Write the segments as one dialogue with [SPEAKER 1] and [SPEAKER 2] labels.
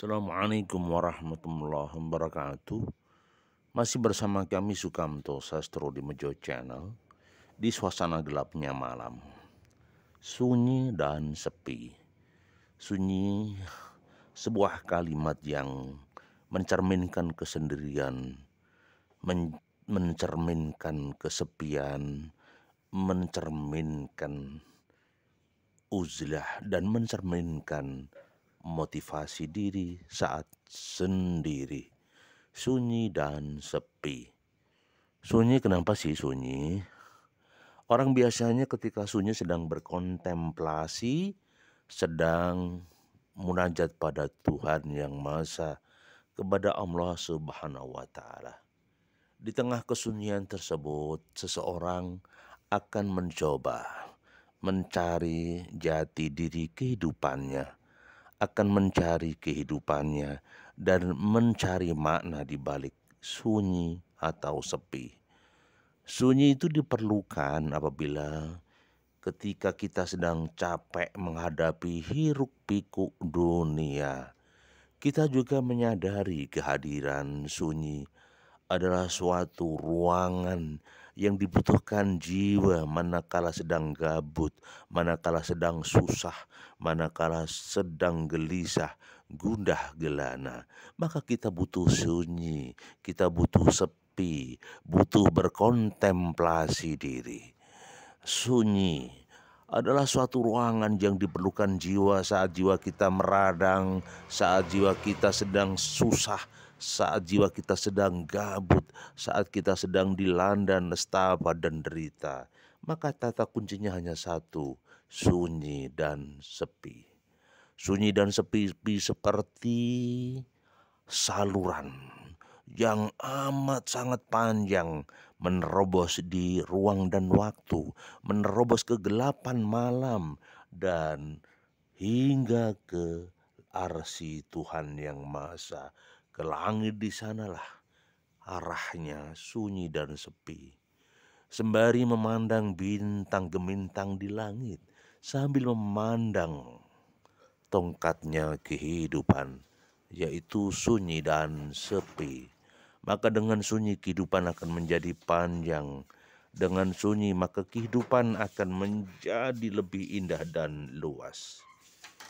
[SPEAKER 1] Assalamualaikum warahmatullahi wabarakatuh. Masih bersama kami Sukamto Sastro di Mejo Channel di suasana gelapnya malam. Sunyi dan sepi. Sunyi sebuah kalimat yang mencerminkan kesendirian, men mencerminkan kesepian, mencerminkan uzlah dan mencerminkan motivasi diri saat sendiri, sunyi dan sepi. Sunyi kenapa sih sunyi? Orang biasanya ketika sunyi sedang berkontemplasi, sedang munajat pada Tuhan Yang Maha kepada Allah Subhanahu wa taala. Di tengah kesunyian tersebut, seseorang akan mencoba mencari jati diri kehidupannya akan mencari kehidupannya dan mencari makna di balik sunyi atau sepi. Sunyi itu diperlukan apabila ketika kita sedang capek menghadapi hiruk-pikuk dunia. Kita juga menyadari kehadiran sunyi adalah suatu ruangan yang dibutuhkan jiwa manakala sedang gabut, manakala sedang susah, manakala sedang gelisah, gundah gelana. Maka kita butuh sunyi, kita butuh sepi, butuh berkontemplasi diri. Sunyi adalah suatu ruangan yang diperlukan jiwa saat jiwa kita meradang, saat jiwa kita sedang susah, saat jiwa kita sedang gabut, saat kita sedang dilanda nestapa dan derita. Maka tata kuncinya hanya satu, sunyi dan sepi. Sunyi dan sepi, sepi seperti saluran yang amat sangat panjang menerobos di ruang dan waktu, menerobos kegelapan malam dan hingga ke arsi Tuhan yang Maha ke langit di sanalah arahnya sunyi dan sepi. Sembari memandang bintang gemintang di langit sambil memandang tongkatnya kehidupan yaitu sunyi dan sepi maka dengan sunyi kehidupan akan menjadi panjang. Dengan sunyi maka kehidupan akan menjadi lebih indah dan luas.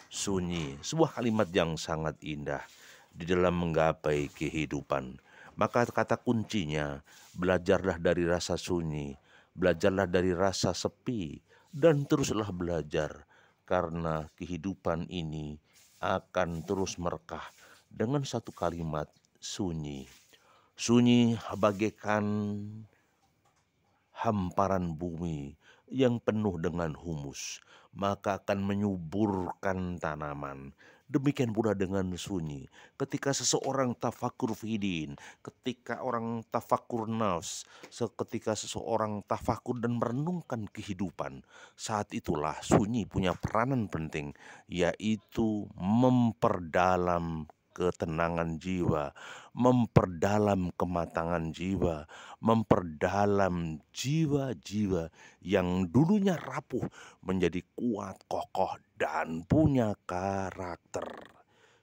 [SPEAKER 1] Sunyi, sebuah kalimat yang sangat indah di dalam menggapai kehidupan. Maka kata kuncinya, belajarlah dari rasa sunyi, belajarlah dari rasa sepi, dan teruslah belajar karena kehidupan ini akan terus merkah dengan satu kalimat sunyi sunyi bagaikan hamparan bumi yang penuh dengan humus, maka akan menyuburkan tanaman. Demikian pula dengan sunyi. Ketika seseorang tafakur fidin, ketika orang tafakur nafs, seketika seseorang tafakur dan merenungkan kehidupan, saat itulah sunyi punya peranan penting, yaitu memperdalam ketenangan jiwa, memperdalam kematangan jiwa, memperdalam jiwa-jiwa yang dulunya rapuh menjadi kuat, kokoh, dan punya karakter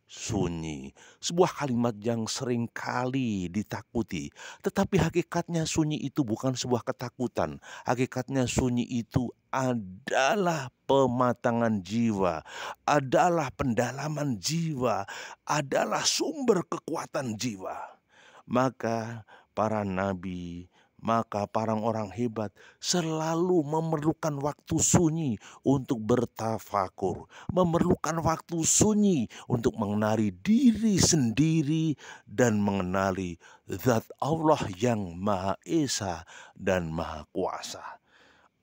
[SPEAKER 1] sunyi. Sebuah kalimat yang seringkali ditakuti. Tetapi hakikatnya sunyi itu bukan sebuah ketakutan. Hakikatnya sunyi itu adalah pematangan jiwa, adalah pendalaman jiwa, adalah sumber kekuatan jiwa. Maka para nabi, maka para orang hebat selalu memerlukan waktu sunyi untuk bertafakur, memerlukan waktu sunyi untuk mengenali diri sendiri dan mengenali zat Allah yang Maha Esa dan Maha Kuasa.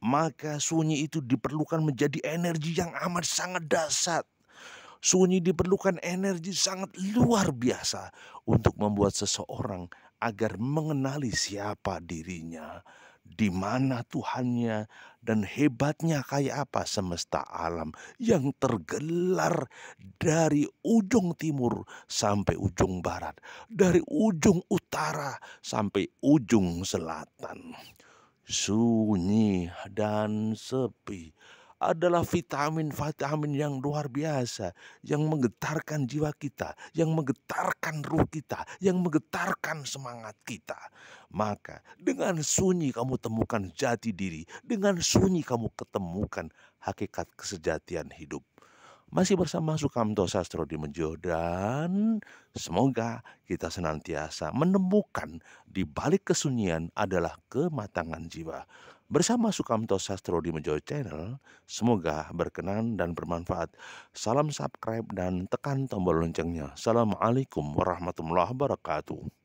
[SPEAKER 1] Maka sunyi itu diperlukan menjadi energi yang amat sangat dasar Sunyi diperlukan energi sangat luar biasa untuk membuat seseorang agar mengenali siapa dirinya, di mana Tuhannya, dan hebatnya kayak apa semesta alam yang tergelar dari ujung timur sampai ujung barat, dari ujung utara sampai ujung selatan. Sunyi dan sepi adalah vitamin-vitamin yang luar biasa yang menggetarkan jiwa kita, yang menggetarkan ruh kita, yang menggetarkan semangat kita. Maka dengan sunyi kamu temukan jati diri, dengan sunyi kamu ketemukan hakikat kesejatian hidup. Masih bersama Sukamto Sastro di Mejo dan semoga kita senantiasa menemukan di balik kesunyian adalah kematangan jiwa. Bersama Sukamto Sastro di Mejo Channel, semoga berkenan dan bermanfaat. Salam subscribe dan tekan tombol loncengnya. Assalamualaikum warahmatullahi wabarakatuh.